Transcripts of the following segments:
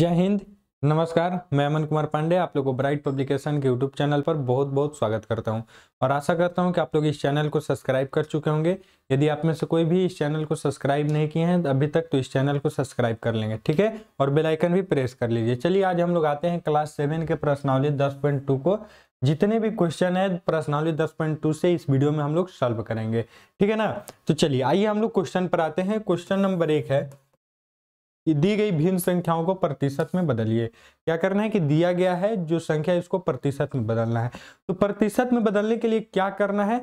जय हिंद नमस्कार मैं अमन कुमार पांडे आप लोगों को ब्राइट पब्लिकेशन के यूट्यूब चैनल पर बहुत बहुत स्वागत करता हूं और आशा करता हूं कि आप लोग इस चैनल को सब्सक्राइब कर चुके होंगे यदि आप में से कोई भी इस चैनल को सब्सक्राइब नहीं किए हैं अभी तक तो इस चैनल को सब्सक्राइब कर लेंगे ठीक है और बेलाइकन भी प्रेस कर लीजिए चलिए आज हम लोग आते हैं क्लास सेवन के प्रश्नावली दस को जितने भी क्वेश्चन है प्रश्नावली दस से इस वीडियो में हम लोग सॉल्व करेंगे ठीक है ना तो चलिए आइए हम लोग क्वेश्चन पर आते हैं क्वेश्चन नंबर एक है कि दी गई भिन्न संख्याओं को प्रतिशत में बदलिए क्या करना है कि दिया गया है जो संख्या इसको प्रतिशत में बदलना है तो प्रतिशत में बदलने के लिए क्या करना है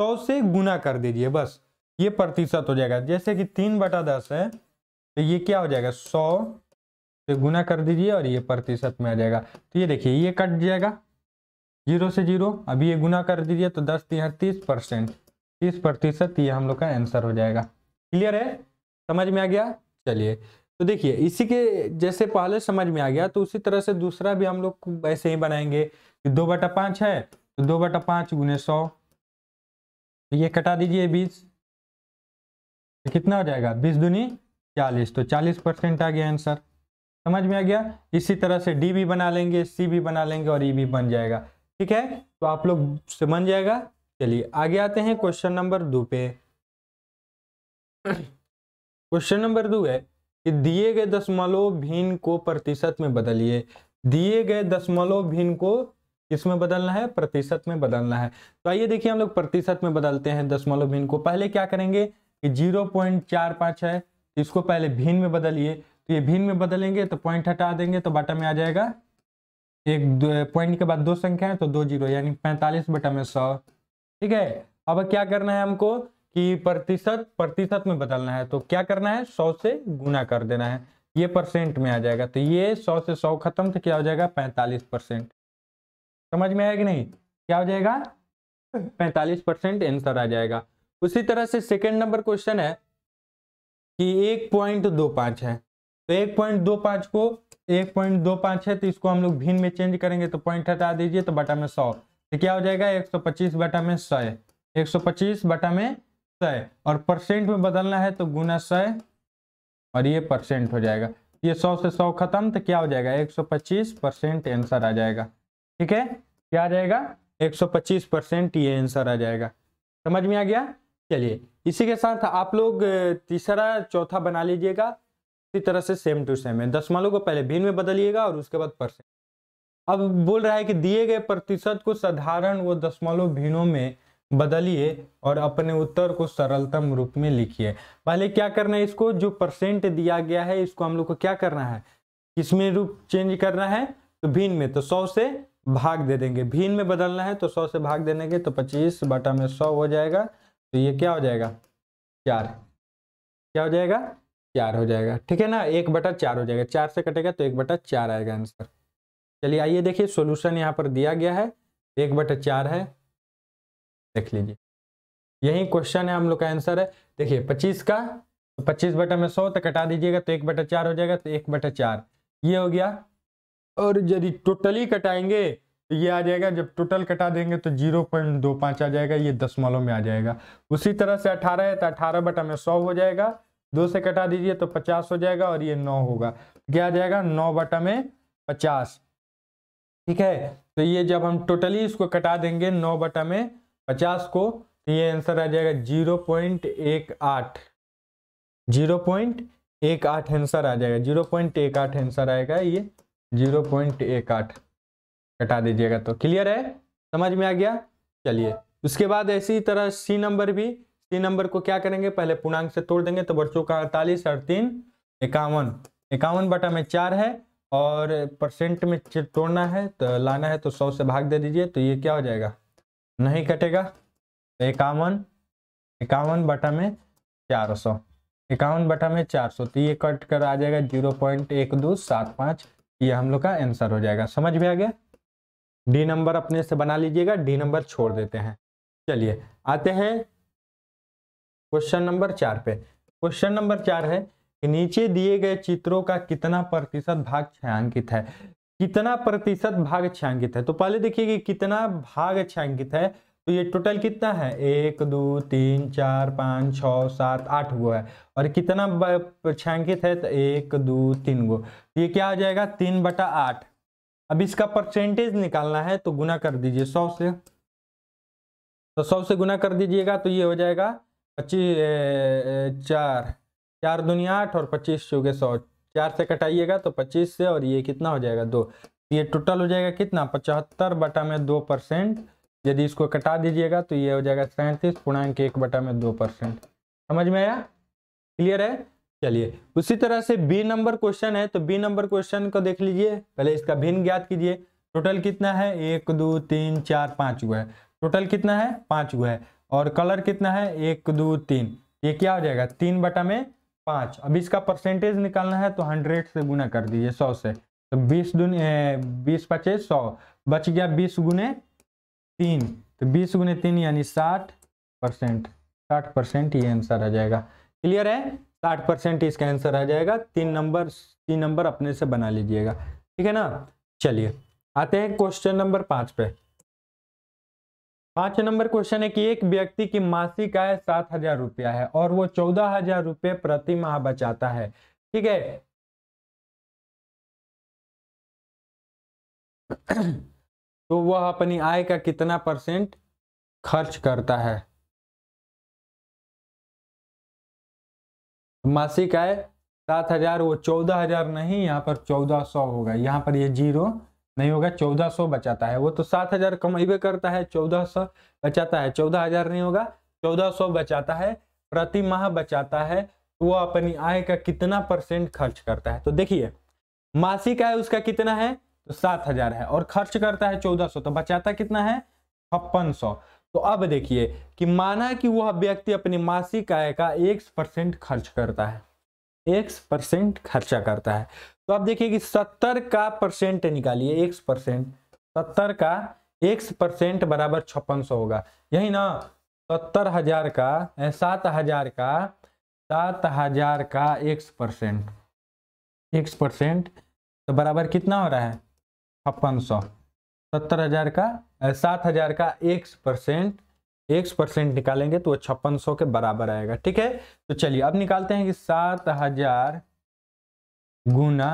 सौ से गुना कर दीजिए बस ये प्रतिशत हो जाएगा जैसे कि तीन बटा दस है तो ये क्या हो जाएगा सौ से गुना कर दीजिए और ये प्रतिशत में आ जाएगा तो ये देखिए ये कट जाएगा जीरो से जीरो अभी ये गुना कर दीजिए तो दस तीन तीस परसेंट तीस प्रतिशत ये हम लोग का आंसर हो जाएगा क्लियर है समझ में आ गया चलिए तो देखिए इसी के जैसे पहले समझ में आ गया तो उसी तरह से दूसरा भी हम लोग ऐसे ही बनाएंगे दो बटा पांच है तो दो बटा पांच गुने सौ तो ये कटा दीजिए बीस तो कितना हो जाएगा बीस दुनी चालीस तो चालीस परसेंट आ गया आंसर समझ में आ गया इसी तरह से डी भी बना लेंगे सी भी बना लेंगे और ई भी बन जाएगा ठीक है तो आप लोग से बन जाएगा चलिए आगे आते हैं क्वेश्चन नंबर दो पे क्वेश्चन नंबर दो है कि दिए गए दशमलव भिन्न को प्रतिशत में बदलिए दिए गए दशमलव भिन्न को किसमें बदलना है प्रतिशत में बदलना है तो आइए देखिए हम लोग प्रतिशत में बदलते हैं दशमलव भिन्न को पहले क्या करेंगे कि जीरो पॉइंट चार पाँच है इसको पहले भिन्न में बदलिए तो ये भिन्न में बदलेंगे तो पॉइंट हटा देंगे तो बाटा में आ जाएगा एक पॉइंट के बाद दो संख्या है तो दो जीरो यानी पैंतालीस बटा में सौ ठीक है अब क्या करना है हमको कि प्रतिशत प्रतिशत में बदलना है तो क्या करना है सौ से गुना कर देना है ये परसेंट में आ जाएगा तो ये सौ से सौ खत्म तो क्या हो जाएगा पैंतालीस परसेंट समझ में आया कि नहीं क्या हो जाएगा पैंतालीस परसेंट आंसर आ जाएगा उसी तरह से सेकेंड नंबर क्वेश्चन है कि एक पॉइंट दो पांच है तो एक पॉइंट दो पांच को एक पॉइंट दो पांच है तो इसको हम लोग भिन्न में चेंज करेंगे तो पॉइंट हटा दीजिए तो बटा में सौ तो क्या हो जाएगा एक सौ पच्चीस बटा में सौ एक सौ पच्चीस बटा में सय और परसेंट में बदलना है तो गुना सय और ये परसेंट हो जाएगा ये सौ से सौ खत्म तो क्या हो जाएगा एक सौ पच्चीस परसेंट आंसर आ जाएगा ठीक है क्या आ जाएगा एक सौ पच्चीस परसेंट ये आंसर आ जाएगा समझ में आ गया चलिए इसी के साथ आप लोग तीसरा चौथा बना लीजिएगा इसी तरह से सेम टू सेम है दसमलों को पहले भिन्न में बदलिएगा और उसके बाद परसेंट अब बोल रहा है कि दिए गए प्रतिशत को साधारण वो दशमलव भिन्नों में बदलिए और अपने उत्तर को सरलतम रूप में लिखिए पहले क्या करना है इसको जो परसेंट दिया गया है इसको हम लोग को क्या करना है किसमें रूप चेंज करना है तो भिन्न में तो सौ से भाग दे देंगे भिन्न में बदलना है तो सौ से भाग दे देंगे तो पच्चीस बटा में सौ हो जाएगा तो ये क्या हो जाएगा चार क्या हो जाएगा चार हो जाएगा ठीक है ना एक बटा चार हो जाएगा चार से कटेगा तो एक बटा चार आएगा आंसर चलिए आइए देखिए सॉल्यूशन यहाँ पर दिया गया है एक बटा चार है देख लीजिए यही क्वेश्चन है हम लोग का आंसर है देखिए पच्चीस का तो पच्चीस बटा में सौ तो कटा दीजिएगा तो एक बटा चार हो जाएगा तो एक बटा चार ये हो गया और यदि टोटली कटाएंगे तो ये आ जाएगा जब टोटल कटा देंगे तो जीरो पॉइंट दो पाँच आ जाएगा ये मालों में आ जाएगा उसी तरह से अठारह है तो अठारह बटा में सौ हो जाएगा दो से कटा दीजिए तो पचास हो जाएगा और ये नौ होगा क्या आ जाएगा नौ बटा में पचास ठीक है तो ये जब हम टोटली इसको कटा देंगे नौ बटा में पचास को तो ये आंसर आ जाएगा जीरो पॉइंट एक आठ जीरो पॉइंट एक आठ आंसर आ जाएगा जीरो पॉइंट एक आठ आंसर आएगा ये जीरो पॉइंट एक आठ कटा दीजिएगा तो क्लियर है समझ में आ गया चलिए उसके बाद ऐसी तरह सी नंबर भी सी नंबर को क्या करेंगे पहले पूर्णांक से तोड़ देंगे तो बच्चों का अड़तालीस अड़तीन इक्यावन इक्यावन बटा में चार है और परसेंट में तोड़ना है तो लाना है तो सौ से भाग दे दीजिए तो ये क्या हो जाएगा नहीं कटेगा तो इक्यावन इक्यावन बटा में चार सौ इक्यावन बटा में चार सौ तो ये कट कर आ जाएगा जीरो पॉइंट एक दो सात पाँच ये हम लोग का आंसर हो जाएगा समझ में आ गया डी नंबर अपने से बना लीजिएगा डी नंबर छोड़ देते हैं चलिए आते हैं क्वेश्चन नंबर चार पे क्वेश्चन नंबर चार है कि नीचे दिए गए चित्रों का कितना प्रतिशत भाग छायांकित है कितना प्रतिशत भाग छायांकित है तो पहले देखिए कि कितना भाग छायांकित है तो ये टोटल कितना है एक दो तीन चार पाँच छ सात आठ गो है और कितना छायांकित है तो एक दो तीन गो तो ये क्या हो जाएगा तीन बटा आठ अब इसका परसेंटेज निकालना है तो गुना कर दीजिए सौ से तो सौ से गुना कर दीजिएगा तो ये हो जाएगा पच्चीस चार चार दुनिया आठ और पच्चीस चौके सौ चार से कटाइएगा तो पच्चीस से और ये कितना हो जाएगा दो ये टोटल हो जाएगा कितना पचहत्तर बटा में दो परसेंट यदि इसको कटा दीजिएगा तो ये हो जाएगा सैंतीस पूर्णांक एक बटा में दो परसेंट समझ में आया क्लियर है चलिए उसी तरह से बी नंबर क्वेश्चन है तो बी नंबर क्वेश्चन को देख लीजिए पहले इसका भिन्न ज्ञात कीजिए टोटल कितना है एक दो तीन चार पाँच हुआ है टोटल कितना है पाँच हुआ है और कलर कितना है एक दो तीन ये क्या हो जाएगा तीन बटा में पाँच अब इसका परसेंटेज निकालना है तो हंड्रेड से गुना कर दीजिए सौ से तो बीस दुन बीस पचे सौ बच गया बीस गुने तीन तो बीस गुने तीन यानी साठ परसेंट साठ परसेंट ये आंसर आ जाएगा क्लियर है साठ परसेंट इसका आंसर आ जाएगा तीन नंबर तीन नंबर अपने से बना लीजिएगा ठीक है ना चलिए आते हैं क्वेश्चन नंबर पाँच पे पांच नंबर क्वेश्चन है कि एक व्यक्ति की मासिक आय सात हजार रुपया है और वो चौदह हजार रुपये प्रति माह बचाता है ठीक है तो वह अपनी आय का कितना परसेंट खर्च करता है मासिक आय सात हजार वो चौदह हजार नहीं यहाँ पर चौदह सौ होगा यहाँ पर ये यह जीरो नहीं होगा चौदह सौ बचाता है वो तो सात हजार कमाईबे करता है चौदह सौ बचाता है चौदह हजार नहीं होगा चौदह सौ बचाता है प्रति माह बचाता है तो वह अपनी आय का कितना परसेंट खर्च करता है तो देखिए मासिक आय उसका कितना है तो सात हजार है और खर्च करता है चौदह सौ तो बचाता कितना है छप्पन सौ तो अब देखिए कि माना कि वह व्यक्ति अपनी मासिक आय का एक परसेंट खर्च करता है एक परसेंट खर्चा करता है तो आप देखिए कि सत्तर का परसेंट निकालिए एक परसेंट सत्तर का एक्स परसेंट बराबर छप्पन सौ होगा यही ना सत्तर हजार का सात हजार का सात हजार का एक्स परसेंट एक्स परसेंट तो बराबर कितना हो रहा है छप्पन सौ सत्तर हजार का सात हजार का एक परसेंट एक परसेंट निकालेंगे तो वो छप्पन सौ के बराबर आएगा ठीक है तो चलिए अब निकालते हैं कि सात हजार गुना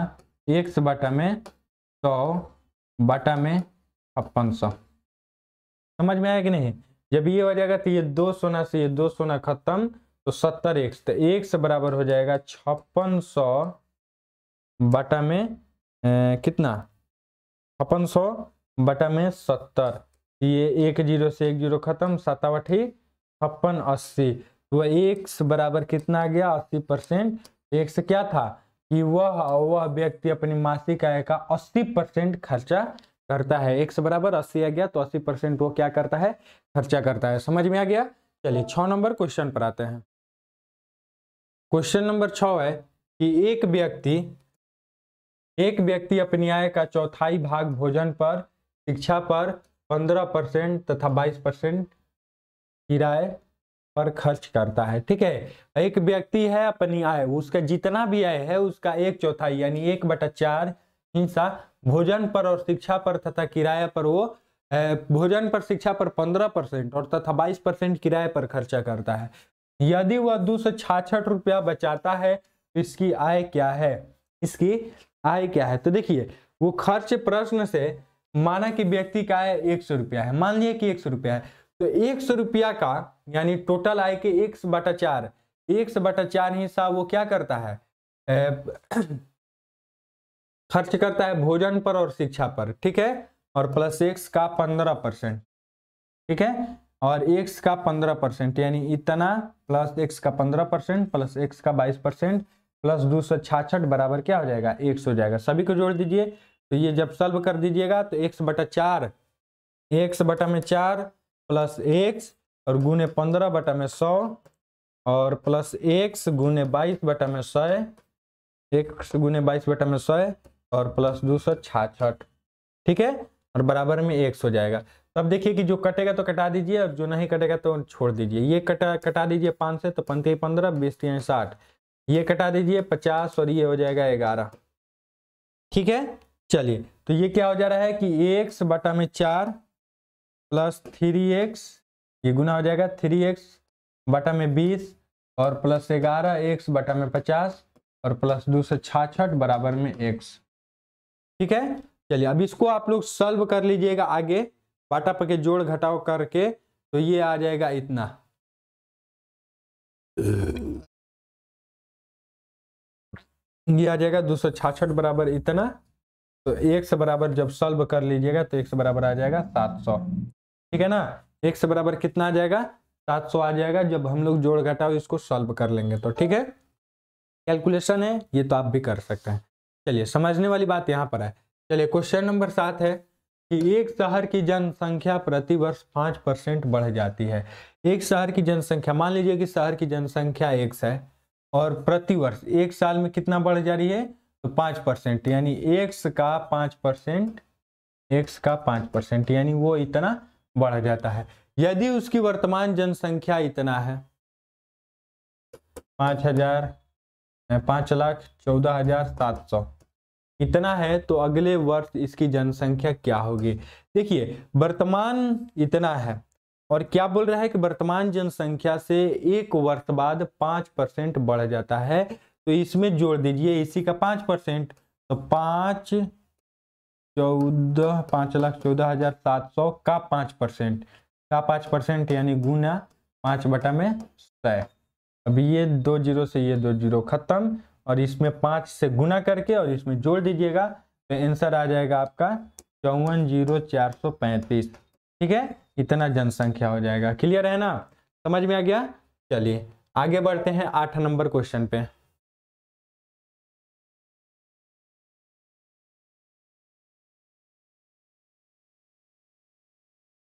एक बटा में सौ बटा में छप्पन सौ समझ में आया कि नहीं जब ये हो जाएगा तो ये दो सोना से ये दो सोना खत्म तो सत्तर एक तो एक्स बराबर हो जाएगा छप्पन सौ बटा में ए, कितना छप्पन सौ बटा में सत्तर तो ये एक जीरो से एक जीरो खत्म सतावठी छप्पन अस्सी तो एक बराबर कितना आ गया अस्सी परसेंट से क्या था कि वह वह व्यक्ति अपनी मासिक आय का 80 परसेंट खर्चा करता है एक से बराबर अस्सी आ गया तो अस्सी परसेंट वो क्या करता है खर्चा करता है समझ में आ गया चलिए छ नंबर क्वेश्चन पर आते हैं क्वेश्चन नंबर छ है कि एक व्यक्ति एक व्यक्ति अपनी आय का चौथाई भाग भोजन पर शिक्षा पर पंद्रह परसेंट तथा बाईस परसेंट किराए पर खर्च करता है ठीक है एक व्यक्ति है अपनी आय उसका जितना भी आय है उसका एक चौथाई यानी एक बटा चार हिंसा भोजन पर और शिक्षा पर तथा किराया पर वो भोजन पर शिक्षा पर पंद्रह परसेंट और तथा बाईस परसेंट किराए पर खर्चा करता है यदि वह दो सौ छाछठ रुपया बचाता है तो इसकी आय क्या है इसकी आय क्या है तो देखिए वो खर्च प्रश्न से माना कि व्यक्ति का आय एक सौ रुपया है मान लिया कि एक सौ रुपया है तो एक सौ रुपया का यानी टोटल आय के एक बटा चार एक बटा चार हिस्सा वो क्या करता है खर्च करता है भोजन पर और शिक्षा पर ठीक है और प्लस एक्स का पंद्रह परसेंट ठीक है और एक्स का पंद्रह परसेंट यानी इतना प्लस एक्स का पंद्रह परसेंट प्लस एक्स का बाईस परसेंट प्लस दो सौ छाछठ बराबर क्या हो जाएगा एक हो जाएगा सभी को जोड़ दीजिए तो ये जब सल्व कर दीजिएगा तो एक्स बटा चार एक्स बटा में चार प्लस एक्स और गुने पंद्रह बटा में सौ और प्लस एक्स गुने बाईस बटा में सौ एक्स गुने बाईस बटा में सौ और प्लस दो सौ छाछठ ठीक है और बराबर में एक्स हो जाएगा तब तो देखिए कि जो कटेगा तो कटा दीजिए और जो नहीं कटेगा तो छोड़ दीजिए ये कटा कटा दीजिए पाँच से तो पंद्रह पंद्रह बीस तीन साठ ये कटा दीजिए पचास और ये हो जाएगा ग्यारह ठीक है चलिए तो ये क्या हो जा रहा है कि एक्स बटा में चार प्लस थ्री एक्स ये गुना हो जाएगा थ्री एक्स बटा में बीस और प्लस ग्यारह एक्स बटा में पचास और प्लस दो सौ छाछठ बराबर में एक्स ठीक है चलिए अब इसको आप लोग सॉल्व कर लीजिएगा आगे बाटा पके जोड़ घटाओ करके तो ये आ जाएगा इतना ये आ जाएगा दो सौ छाछठ बराबर इतना तो एक से बराबर जब सॉल्व कर लीजिएगा तो एक से बराबर आ जाएगा सात सौ ठीक है ना एक से बराबर कितना आ जाएगा 700 आ जाएगा जब हम लोग जोड़ घटाओ इसको सॉल्व कर लेंगे तो ठीक है कैलकुलेशन है ये तो आप भी कर सकते हैं चलिए समझने वाली बात यहाँ पर है चलिए क्वेश्चन नंबर सात है कि एक शहर की जनसंख्या प्रति वर्ष पाँच परसेंट बढ़ जाती है एक शहर की जनसंख्या मान लीजिए कि शहर की जनसंख्या एक है और प्रति वर्ष एक साल में कितना बढ़ जा रही है तो पाँच परसेंट यानी एक का पाँच परसेंट एक्स का पाँच परसेंट यानी वो इतना बढ़ जाता है यदि उसकी वर्तमान जनसंख्या इतना है पांच हजार पांच लाख चौदह हजार सात सौ इतना है तो अगले वर्ष इसकी जनसंख्या क्या होगी देखिए वर्तमान इतना है और क्या बोल रहा है कि वर्तमान जनसंख्या से एक वर्ष बाद पांच परसेंट बढ़ जाता है तो इसमें जोड़ दीजिए इसी का पांच परसेंट तो पांच चौदह पाँच लाख चौदह हजार सात सौ का पाँच परसेंट का पाँच परसेंट यानी गुना पाँच बटा में सौ अब ये दो जीरो से ये दो जीरो खत्म और इसमें पाँच से गुना करके और इसमें जोड़ दीजिएगा तो आंसर आ जाएगा आपका चौवन जीरो चार सौ पैंतीस ठीक है इतना जनसंख्या हो जाएगा क्लियर है ना समझ में आ गया चलिए आगे बढ़ते हैं आठ नंबर क्वेश्चन पे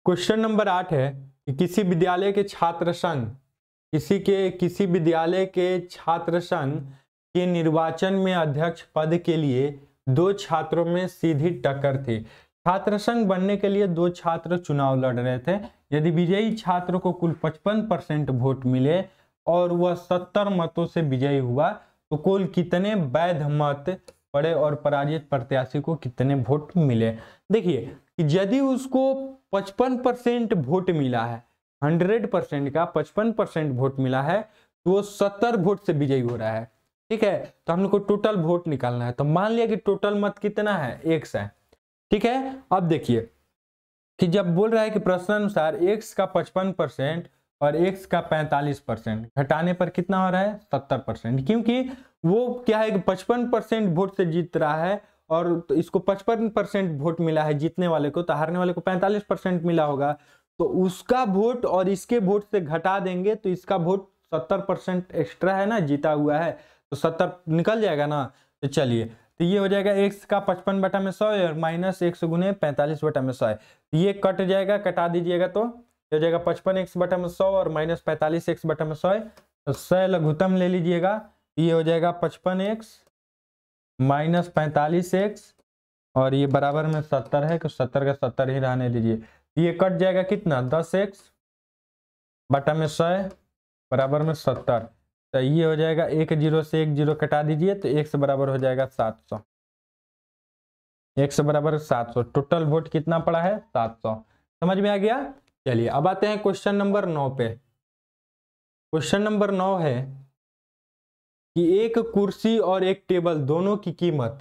क्वेश्चन नंबर आठ है कि किसी विद्यालय के छात्र संघ किसी के किसी विद्यालय के छात्र संघ के निर्वाचन में अध्यक्ष पद के लिए दो छात्रों में सीधी टक्कर थी छात्र संघ बनने के लिए दो छात्र चुनाव लड़ रहे थे यदि विजयी छात्र को कुल 55 परसेंट वोट मिले और वह 70 मतों से विजयी हुआ तो कुल कितने वैध मत पड़े और पराजित प्रत्याशी को कितने वोट मिले देखिए यदि उसको 55 परसेंट वोट मिला है 100 परसेंट का 55 परसेंट वोट मिला है तो वो 70 वोट से विजयी हो रहा है ठीक है तो हम लोग को टोटल वोट निकालना है तो मान लिया कि टोटल मत कितना है एक है ठीक है अब देखिए कि जब बोल रहा है कि प्रश्न अनुसार एक्स का पचपन परसेंट और एक्स का पैंतालीस परसेंट घटाने पर कितना हो रहा है सत्तर परसेंट क्योंकि वो क्या है कि पचपन परसेंट वोट से जीत रहा है और तो इसको पचपन परसेंट वोट मिला है जीतने वाले को तो हारने वाले को पैंतालीस परसेंट मिला होगा तो उसका वोट और इसके वोट से घटा देंगे तो इसका वोट सत्तर परसेंट एक्स्ट्रा है ना जीता हुआ है तो सत्तर निकल जाएगा ना तो चलिए तो ये हो जाएगा एक्स का पचपन बटा में सौ और माइनस एक सौ गुने पैंतालीस बटा में सौ तो ये कट जाएगा कटा दीजिएगा तो हो जाएगा पचपन एक्स बटा में सौ और माइनस पैंतालीस एक्स बटा में सौ तो सौ लघुतम ले लीजिएगा ये हो जाएगा पचपन एक्स माइनस पैंतालीस एक्स और ये बराबर में सत्तर है तो सत्तर का सत्तर ही रहने दीजिए ये कट जाएगा कितना दस एक्स बटा में सौ बराबर में सत्तर तो ये हो जाएगा एक जीरो से एक जीरो कटा दीजिए तो एक से बराबर हो जाएगा सात सौ एक से बराबर सात सौ टोटल वोट कितना पड़ा है सात सौ समझ में आ गया चलिए अब आते हैं क्वेश्चन नंबर नौ पे क्वेश्चन नंबर नौ है कि एक कुर्सी और एक टेबल दोनों की कीमत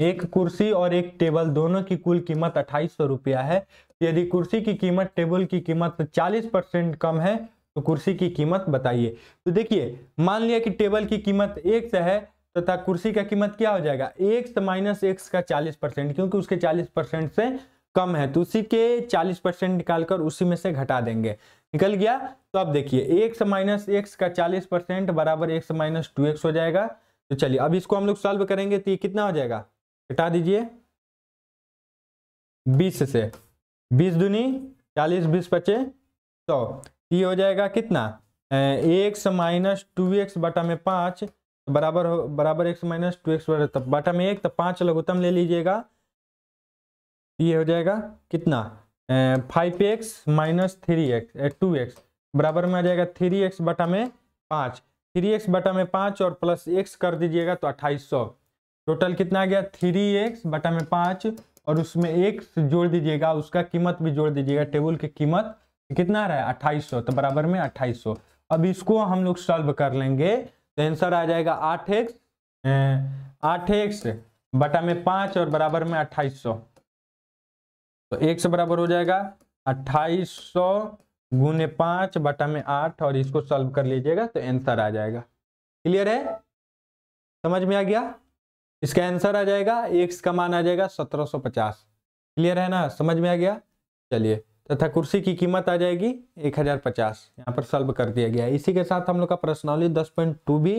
एक कुर्सी और एक टेबल दोनों की कुल कीमत अट्ठाईस सौ रुपया है यदि कुर्सी की कीमत टेबल की कीमत चालीस परसेंट कम है तो कुर्सी की कीमत बताइए तो देखिए मान लिया कि टेबल की कीमत एक से है तथा तो कुर्सी का कीमत क्या हो जाएगा एक माइनस एक्स का चालीस परसेंट क्योंकि उसके चालीस परसेंट से कम है तो उसी के 40 परसेंट निकालकर उसी में से घटा देंगे निकल गया तो अब देखिए एक्स माइनस एक्स का 40 परसेंट बराबर एक्स माइनस टू एक्स हो जाएगा तो चलिए अब इसको हम लोग सॉल्व करेंगे तो ये कितना हो जाएगा घटा दीजिए बीस से बीस दुनी चालीस बीस पचे सौ तो ये हो जाएगा कितना एक्स माइनस टू एक्स बटा में पाँच तो बराबर हो बराबर एक्स माइनस टू एक्स बटा में एक तो पाँच लघुतम ले लीजिएगा ये हो जाएगा कितना five x minus three x two x बराबर में आ जाएगा थ्री एक्स बटा में पाँच थ्री एक्स बटा में पाँच और प्लस एक्स कर दीजिएगा तो अट्ठाईस सौ टोटल कितना आ गया थ्री एक्स बटा में पाँच और उसमें एक्स जोड़ दीजिएगा उसका कीमत भी जोड़ दीजिएगा टेबल की कीमत कितना आ रहा है अट्ठाईस सौ तो बराबर में अट्ठाईस अब इसको हम लोग सॉल्व कर लेंगे तो आंसर आ जाएगा आठ एक्स आठ एक्स बटा में पाँच और बराबर में अट्ठाईस सौ तो एक से बराबर हो जाएगा अट्ठाईस सौ गुने पांच बटा में आठ और इसको सॉल्व कर लीजिएगा तो आंसर आ जाएगा क्लियर है समझ में आ गया इसका आंसर आ जाएगा एक का मान आ जाएगा सत्रह सौ पचास क्लियर है ना समझ में आ गया चलिए तथा कुर्सी की कीमत आ जाएगी एक हजार पचास यहाँ पर सॉल्व कर दिया गया इसी के साथ हम लोग का प्रश्नवली दस पॉइंट टू भी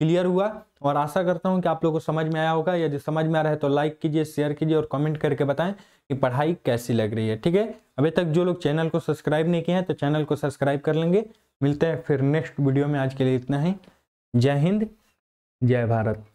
क्लियर हुआ तो और आशा करता हूँ कि आप लोगों को समझ में आया होगा यदि समझ में आ रहा है तो लाइक कीजिए शेयर कीजिए और कमेंट करके बताएं कि पढ़ाई कैसी लग रही है ठीक है अभी तक जो लोग चैनल को सब्सक्राइब नहीं किए हैं तो चैनल को सब्सक्राइब कर लेंगे मिलते हैं फिर नेक्स्ट वीडियो में आज के लिए इतना ही जय हिंद जय भारत